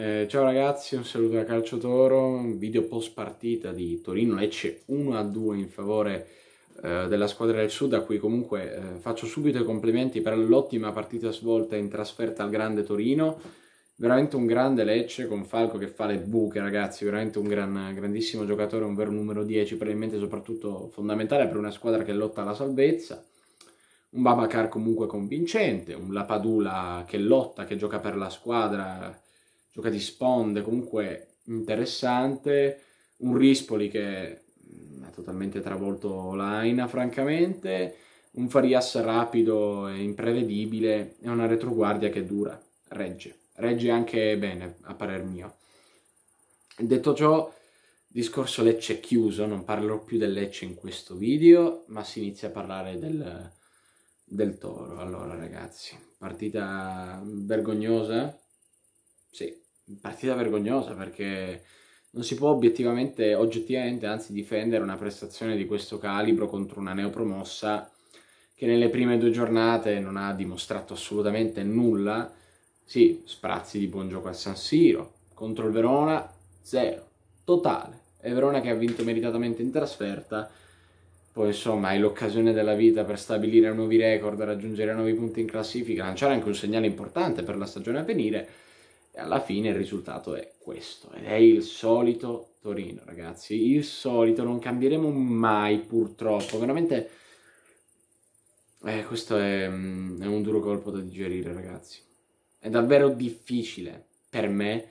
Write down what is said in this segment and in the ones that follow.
Eh, ciao ragazzi, un saluto da Calcio Toro, video post partita di Torino-Lecce 1-2 in favore eh, della squadra del Sud a cui comunque eh, faccio subito i complimenti per l'ottima partita svolta in trasferta al grande Torino veramente un grande Lecce con Falco che fa le buche ragazzi veramente un gran, grandissimo giocatore un vero numero 10 probabilmente soprattutto fondamentale per una squadra che lotta alla salvezza un Babacar comunque convincente un Lapadula che lotta, che gioca per la squadra gioca di sponde comunque interessante, un Rispoli che mm, ha totalmente travolto l'Aina francamente, un Farias rapido e imprevedibile e una retroguardia che dura, regge, regge anche bene a parer mio. Detto ciò, discorso Lecce chiuso, non parlerò più del Lecce in questo video, ma si inizia a parlare del, del Toro. Allora ragazzi, partita vergognosa? Sì, partita vergognosa perché non si può obiettivamente, oggettivamente, anzi difendere una prestazione di questo calibro contro una neopromossa che nelle prime due giornate non ha dimostrato assolutamente nulla. Sì, sprazzi di buon gioco a San Siro, contro il Verona zero, totale. È Verona che ha vinto meritatamente in trasferta, poi insomma è l'occasione della vita per stabilire nuovi record, raggiungere nuovi punti in classifica, lanciare anche un segnale importante per la stagione a venire e alla fine il risultato è questo, ed è il solito Torino, ragazzi, il solito, non cambieremo mai purtroppo, veramente eh, questo è, mm, è un duro colpo da digerire, ragazzi. È davvero difficile per me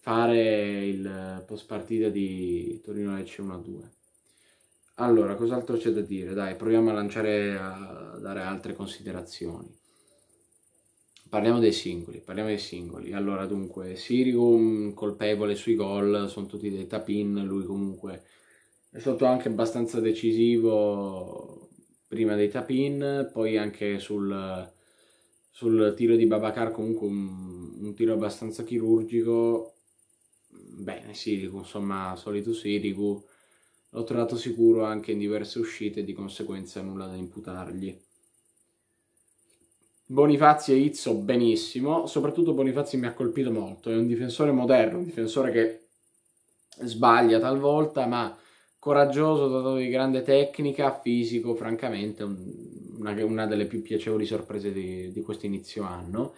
fare il post partita di Torino Lecce 1-2. Allora, cos'altro c'è da dire? Dai, proviamo a lanciare a dare altre considerazioni. Parliamo dei singoli, parliamo dei singoli. Allora, dunque, Sirium colpevole sui gol, sono tutti dei tapin, lui comunque è stato anche abbastanza decisivo prima dei tapin, poi anche sul, sul tiro di Babacar comunque un, un tiro abbastanza chirurgico. Bene, Sirigu, insomma, solito Sirigu. L'ho trovato sicuro anche in diverse uscite, di conseguenza nulla da imputargli. Bonifazzi e Izzo benissimo, soprattutto Bonifazzi mi ha colpito molto, è un difensore moderno, un difensore che sbaglia talvolta, ma coraggioso, dato di grande tecnica, fisico, francamente una, una delle più piacevoli sorprese di, di questo inizio anno.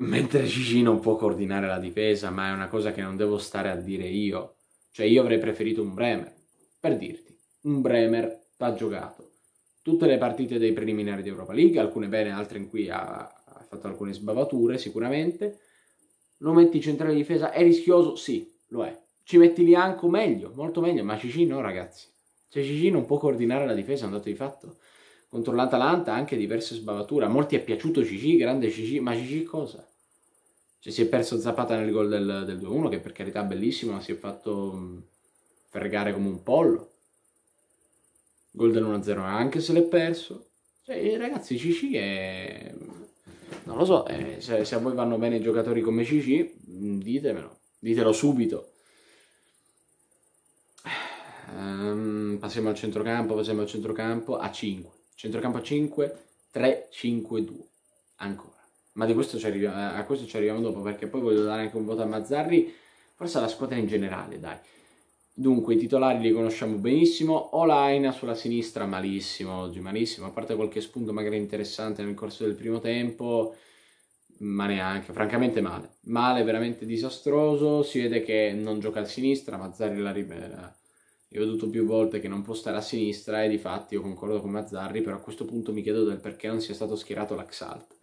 Mentre Gigi non può coordinare la difesa, ma è una cosa che non devo stare a dire io. Cioè io avrei preferito un Bremer, per dirti, un Bremer ha giocato tutte le partite dei preliminari di Europa League, alcune bene, altre in cui ha, ha fatto alcune sbavature sicuramente. Lo metti centrale di difesa? È rischioso? Sì, lo è. Ci metti Bianco meglio, molto meglio, ma Cici no ragazzi. Cioè Cici non può coordinare la difesa, è un dato di fatto. Contro l'Atalanta anche diverse sbavature. A molti è piaciuto Cici, grande Cici, ma Cici cosa? Cioè si è perso Zapata nel gol del, del 2-1, che per carità è bellissimo, ma si è fatto mh, mm, fregare come un pollo gol dell'1-0 anche se l'è perso. Cioè, ragazzi, Cici è... Non lo so, è... Eh, se, se, a voi vanno bene i giocatori come Cici, mm, ditemelo, ditelo subito. Um, passiamo al centrocampo, passiamo al centrocampo a 5. Centrocampo a 5, 3-5-2. Ancora. Ma di questo ci arriviamo, a questo ci arriviamo dopo perché poi voglio dare anche un voto a Mazzarri, forse alla squadra in generale, dai. Dunque, i titolari li conosciamo benissimo, Olaina sulla sinistra malissimo oggi, malissimo, a parte qualche spunto magari interessante nel corso del primo tempo, ma neanche, francamente male. Male, veramente disastroso, si vede che non gioca a sinistra, Mazzarri la libera. Io ho detto più volte che non può stare a sinistra e di fatti io concordo con Mazzarri, però a questo punto mi chiedo del perché non sia stato schierato l'Axalt.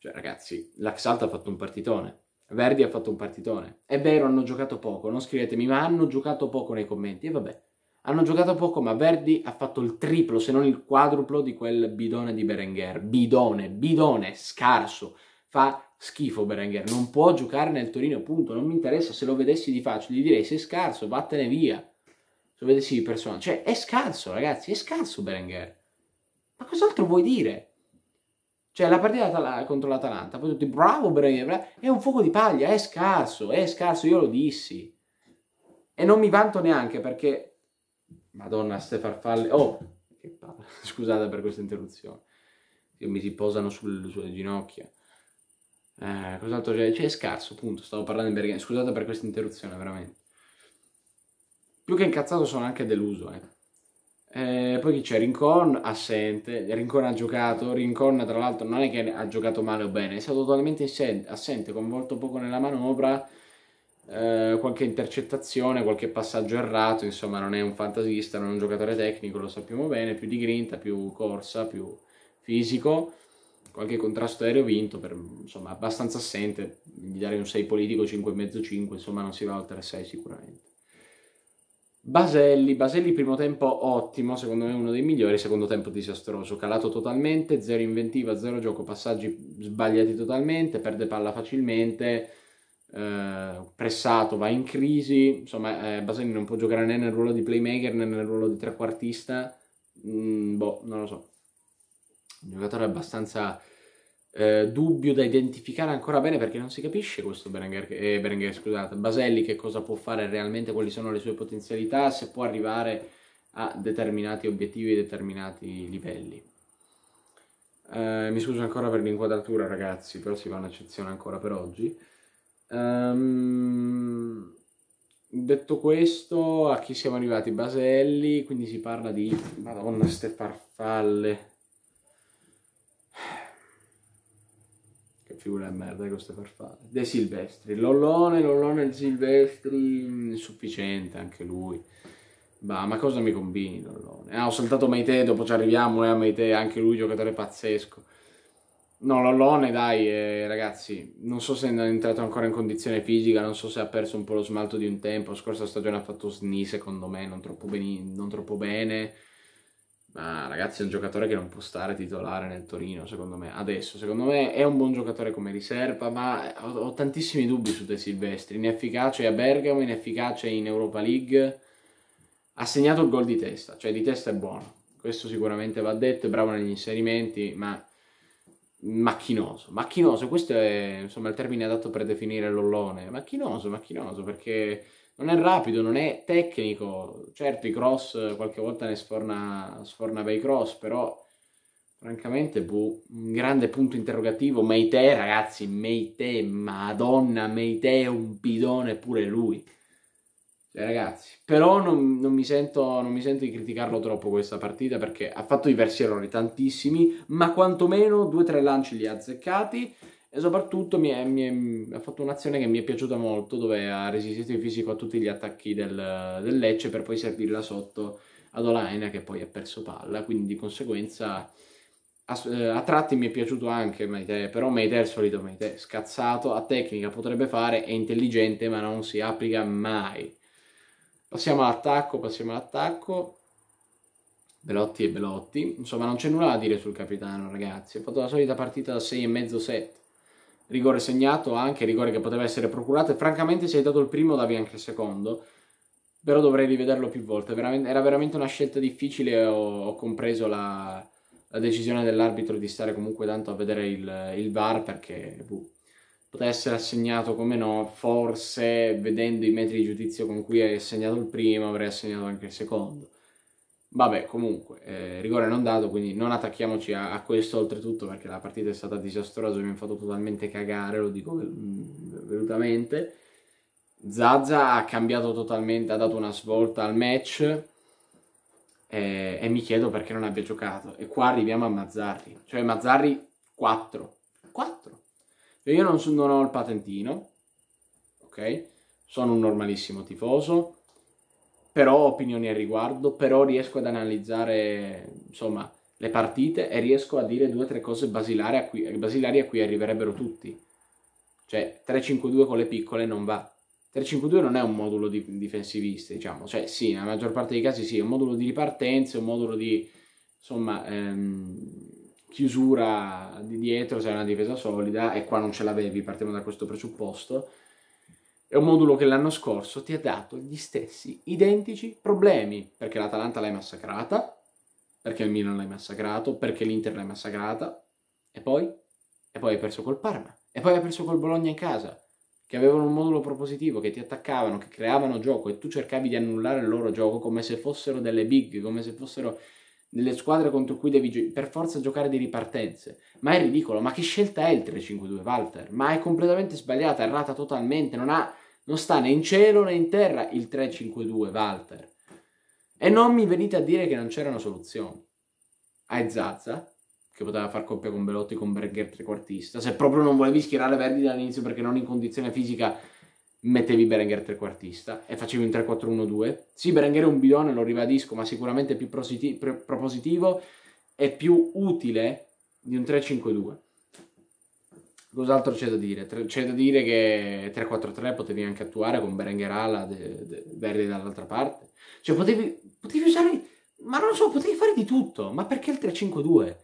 Cioè ragazzi, l'Axalt ha fatto un partitone. Verdi ha fatto un partitone. È vero, hanno giocato poco, non scrivetemi, ma hanno giocato poco nei commenti. E vabbè, hanno giocato poco, ma Verdi ha fatto il triplo, se non il quadruplo di quel bidone di Berenguer. Bidone, bidone, scarso. Fa schifo Berenguer, non può giocare nel Torino, punto. Non mi interessa, se lo vedessi di faccia gli direi sei scarso, vattene via. Se lo vedessi di persona. Cioè, è scarso, ragazzi, è scarso Berenguer. Ma cos'altro vuoi dire? Cioè la partita contro l'Atalanta, poi tutti bravo Bremer, è un fuoco di paglia, è scarso, è scarso, io lo dissi. E non mi vanto neanche perché... Madonna, ste farfalle... Oh, che palle. Scusate per questa interruzione. Che mi si posano sul, sulle ginocchia. Eh, cos'altro c'è? Cioè, è scarso, punto. Stavo parlando in berghese. Scusate per questa interruzione, veramente. Più che incazzato sono anche deluso, eh. Eh, poi chi c'è? Rincon assente, Rincon ha giocato, Rincon tra l'altro non è che ha giocato male o bene, è stato totalmente assente, coinvolto poco nella manovra, eh, qualche intercettazione, qualche passaggio errato, insomma non è un fantasista, non è un giocatore tecnico, lo sappiamo bene, più di grinta, più corsa, più fisico, qualche contrasto aereo vinto, per, insomma abbastanza assente, gli darei un 6 politico, 5,5-5, insomma non si va oltre 6 sicuramente. Baselli, Baselli primo tempo ottimo, secondo me uno dei migliori, secondo tempo disastroso, calato totalmente, zero inventiva, zero gioco, passaggi sbagliati totalmente, perde palla facilmente, eh, pressato, va in crisi, insomma eh, Baselli non può giocare né nel ruolo di playmaker né nel ruolo di trequartista, mm, boh, non lo so, un giocatore abbastanza eh, dubbio da identificare ancora bene perché non si capisce questo Berenguer, eh, Berenguer scusate, Baselli che cosa può fare realmente, quali sono le sue potenzialità, se può arrivare a determinati obiettivi e determinati livelli. Eh, mi scuso ancora per l'inquadratura ragazzi, però si fa un'eccezione ancora per oggi. Um, detto questo, a chi siamo arrivati? Baselli, quindi si parla di... Madonna, ste farfalle figura di merda questa farfalla. De Silvestri, Lollone, Lollone De Silvestri, mm, insufficiente anche lui. Bah, ma cosa mi combini Lollone? Ah, ho saltato Maite, dopo ci arriviamo, eh, Maite, anche lui giocatore pazzesco. No, Lollone, dai, eh, ragazzi, non so se è entrato ancora in condizione fisica, non so se ha perso un po' lo smalto di un tempo, la scorsa stagione ha fatto SNI, secondo me, non troppo, non troppo bene, ma ragazzi, è un giocatore che non può stare titolare nel Torino, secondo me. Adesso, secondo me è un buon giocatore come riserva, ma ho, ho tantissimi dubbi su De Silvestri. Inefficace a Bergamo, inefficace in Europa League. Ha segnato il gol di testa, cioè di testa è buono. Questo sicuramente va detto, è bravo negli inserimenti, ma macchinoso. Macchinoso, questo è insomma il termine adatto per definire l'ollone. Macchinoso, macchinoso, perché non è rapido, non è tecnico. Certo, i cross qualche volta ne sforna, sforna bei cross, però francamente boh, un grande punto interrogativo. Meite, ragazzi, Meite, madonna, Meite è un bidone pure lui. Cioè, ragazzi, però non, non, mi sento, non mi sento di criticarlo troppo questa partita perché ha fatto diversi errori, tantissimi, ma quantomeno due o tre lanci li ha azzeccati e soprattutto mi, è, mi è, ha fatto un'azione che mi è piaciuta molto dove ha resistito in fisico a tutti gli attacchi del, del Lecce per poi servirla sotto ad Olaina che poi ha perso palla quindi di conseguenza a, eh, a tratti mi è piaciuto anche Maite però Maite è il solito Maite scazzato, a tecnica potrebbe fare, è intelligente ma non si applica mai passiamo all'attacco, passiamo all'attacco Belotti e Belotti insomma non c'è nulla da dire sul capitano ragazzi ha fatto la solita partita da 6,5-7 rigore segnato anche, rigore che poteva essere procurato e francamente se hai dato il primo davi anche il secondo però dovrei rivederlo più volte era veramente una scelta difficile ho, ho compreso la, la, decisione dell'arbitro di stare comunque tanto a vedere il, il VAR perché buh, poteva essere assegnato come no forse vedendo i metri di giudizio con cui hai assegnato il primo avrei assegnato anche il secondo Vabbè, comunque, eh, rigore non dato, quindi non attacchiamoci a, a, questo oltretutto perché la partita è stata disastrosa, mi ha fatto totalmente cagare, lo dico mm, velutamente. Zazza ha cambiato totalmente, ha dato una svolta al match eh, e mi chiedo perché non abbia giocato. E qua arriviamo a Mazzarri, cioè Mazzarri 4. 4. Cioè io non, sono, non ho il patentino, ok? Sono un normalissimo tifoso però ho opinioni al riguardo, però riesco ad analizzare insomma, le partite e riesco a dire due o tre cose basilari a, cui, basilari a cui arriverebbero tutti. Cioè 3-5-2 con le piccole non va. 3-5-2 non è un modulo di difensivista, diciamo, cioè sì, nella maggior parte dei casi sì, è un modulo di ripartenza, è un modulo di insomma, ehm, chiusura di dietro, se hai una difesa solida e qua non ce l'avevi, partiamo da questo presupposto è un modulo che l'anno scorso ti ha dato gli stessi identici problemi, perché l'Atalanta l'hai massacrata, perché il Milan l'hai massacrato, perché l'Inter l'hai massacrata, e poi? E poi hai perso col Parma, e poi hai perso col Bologna in casa, che avevano un modulo propositivo, che ti attaccavano, che creavano gioco, e tu cercavi di annullare il loro gioco come se fossero delle big, come se fossero delle squadre contro cui devi per forza giocare di ripartenze. Ma è ridicolo, ma che scelta è il 3-5-2 Walter? Ma è completamente sbagliata, errata totalmente, non ha non sta né in cielo né in terra il 352 Walter. E non mi venite a dire che non c'erano soluzioni. Hai Zazza, che poteva far coppia con Belotti con Berger trequartista, se proprio non volevi schierare Verdi dall'inizio perché non in condizione fisica mettevi Berenger trequartista e facevi un 3-4-1-2. Sì, Berenger è un bidone, lo ribadisco, ma sicuramente più prositi- propositivo e più utile di un 3-5-2. Cos'altro c'è da dire? C'è da dire che 3-4-3 potevi anche attuare con Berenguer ala, Verdi dall'altra parte. Cioè potevi, potevi usare... Ma non lo so, potevi fare di tutto. Ma perché il 3-5-2?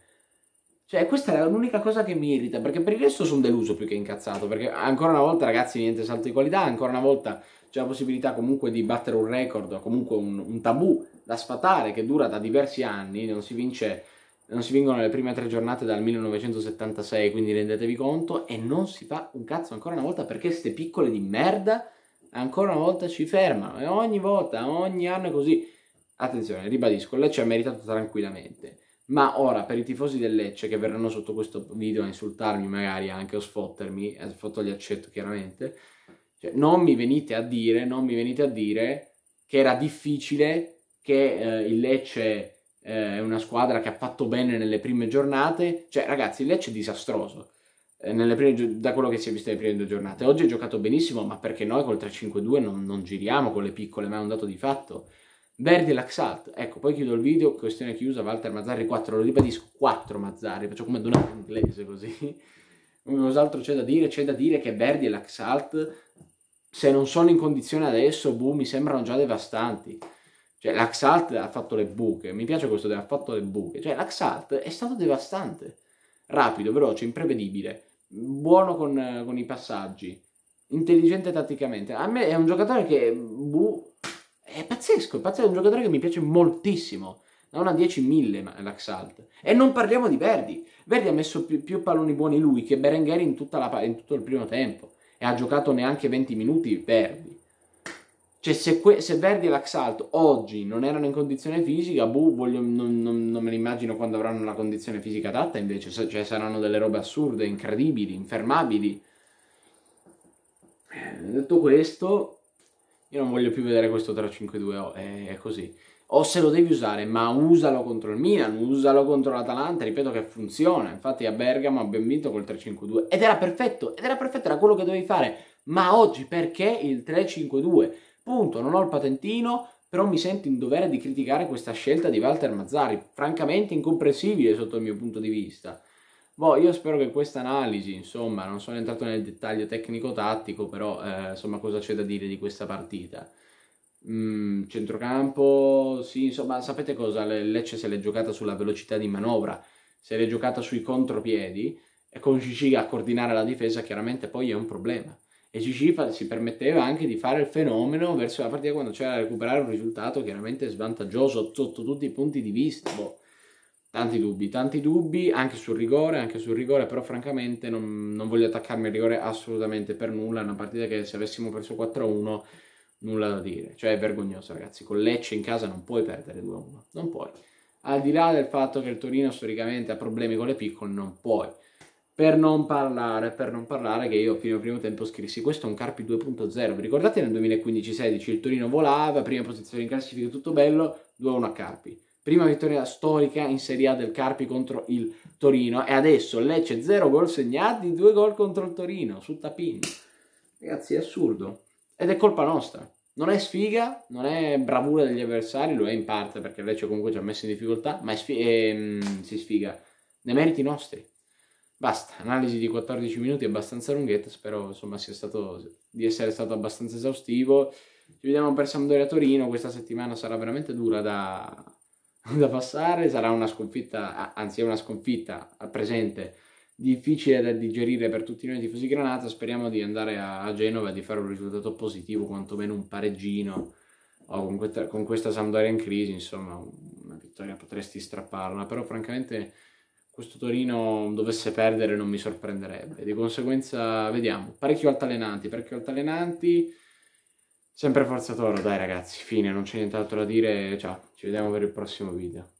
Cioè, questa è l'unica cosa che mi irrita, perché per il resto sono deluso più che incazzato, perché ancora una volta, ragazzi, niente salto di qualità, ancora una volta c'è la possibilità comunque di battere un record, comunque un, un tabù da sfatare che dura da diversi anni, non si vince non si vincono le prime tre giornate dal 1976, quindi rendetevi conto, e non si fa un cazzo ancora una volta perché queste piccole di merda ancora una volta ci fermano, e ogni volta, ogni anno è così. Attenzione, ribadisco, il Lecce ha meritato tranquillamente, ma ora per i tifosi del Lecce che verranno sotto questo video a insultarmi magari anche o sfottermi, e eh, sfotto gli accetto chiaramente, cioè, non mi venite a dire, non mi venite a dire che era difficile che eh, il Lecce eh, è una squadra che ha fatto bene nelle prime giornate, cioè ragazzi il Lecce è disastroso eh, prime, da quello che si è visto nelle prime due giornate. Oggi ha giocato benissimo, ma perché noi col 3-5-2 non, non, giriamo con le piccole, ma è un dato di fatto. Verdi e Laxalt, ecco, poi chiudo il video, questione chiusa, Walter Mazzarri 4, lo ribadisco, 4 Mazzarri, faccio come Donato in inglese così. Cos'altro c'è da dire? C'è da dire che Verdi e Laxalt, se non sono in condizione adesso, boh, mi sembrano già devastanti. Cioè, l'Axalt ha fatto le buche. Mi piace questo ha fatto le buche. Cioè, l'Axalt è stato devastante. Rapido, veloce, imprevedibile. Buono con, con i passaggi. Intelligente tatticamente. A me è un giocatore che... Buh, è pazzesco, è pazzesco. È un giocatore che mi piace moltissimo. Da una 10.000 l'Axalt. E non parliamo di Verdi. Verdi ha messo più, più palloni buoni lui che Berenguer in, la, in tutto il primo tempo. E ha giocato neanche 20 minuti Verdi cioè, se, que- se Verdi e Laxalt oggi non erano in condizione fisica, buh, voglio, non, non, non, me li immagino quando avranno una condizione fisica adatta, invece, cioè, saranno delle robe assurde, incredibili, infermabili. Eh, detto questo, io non voglio più vedere questo 3-5-2, è, è così o se lo devi usare, ma usalo contro il Milan, usalo contro l'Atalanta, ripeto che funziona. Infatti a Bergamo abbiamo vinto col 3-5-2 ed era perfetto, ed era perfetto, era quello che dovevi fare. Ma oggi perché il 3-5-2? Punto, non ho il patentino, però mi sento in dovere di criticare questa scelta di Walter Mazzari, francamente incomprensibile sotto il mio punto di vista. Boh, io spero che questa analisi, insomma, non sono entrato nel dettaglio tecnico-tattico, però eh, insomma cosa c'è da dire di questa partita? Mm, centrocampo, sì, insomma, sapete cosa? Lecce se l'è giocata sulla velocità di manovra, se l'è giocata sui contropiedi, e con Gigi a coordinare la difesa chiaramente poi è un problema e Gigi si permetteva anche di fare il fenomeno verso la partita quando c'era da recuperare un risultato chiaramente svantaggioso sotto tutti i punti di vista. Boh, tanti dubbi, tanti dubbi anche sul rigore, anche sul rigore, però francamente non, non voglio attaccarmi al rigore assolutamente per nulla, è una partita che se avessimo perso 4-1 nulla da dire, cioè è vergognoso ragazzi, con Lecce in casa non puoi perdere 2-1, non puoi. Al di là del fatto che il Torino storicamente ha problemi con le piccole, non puoi per non parlare, per non parlare che io fino al primo tempo scrissi questo è un Carpi 2.0, vi ricordate nel 2015-16 il Torino volava, prima posizione in classifica, tutto bello, 2-1 a Carpi. Prima vittoria storica in Serie A del Carpi contro il Torino e adesso Lecce 0 gol segnati, 2 gol contro il Torino su tapin. Ragazzi è assurdo ed è colpa nostra. Non è sfiga, non è bravura degli avversari, lo è in parte perché Lecce comunque ci ha messo in difficoltà, ma è sfi ehm, si sfiga nei meriti nostri. Basta, analisi di 14 minuti abbastanza lunghetta, spero insomma sia stato, di essere stato abbastanza esaustivo. Ci vediamo per Sampdoria Torino, questa settimana sarà veramente dura da, da passare, sarà una sconfitta, anzi è una sconfitta a presente difficile da digerire per tutti noi tifosi Granata, speriamo di andare a, a Genova e di fare un risultato positivo, quantomeno un pareggino, o con questa, con questa Sampdoria in crisi, insomma una vittoria potresti strapparla, però francamente questo Torino dovesse perdere non mi sorprenderebbe. Di conseguenza, vediamo. Parecchio altalenanti, parecchio altalenanti. Sempre Forza Toro, dai ragazzi, fine, non c'è nient'altro da dire. Ciao, ci vediamo per il prossimo video.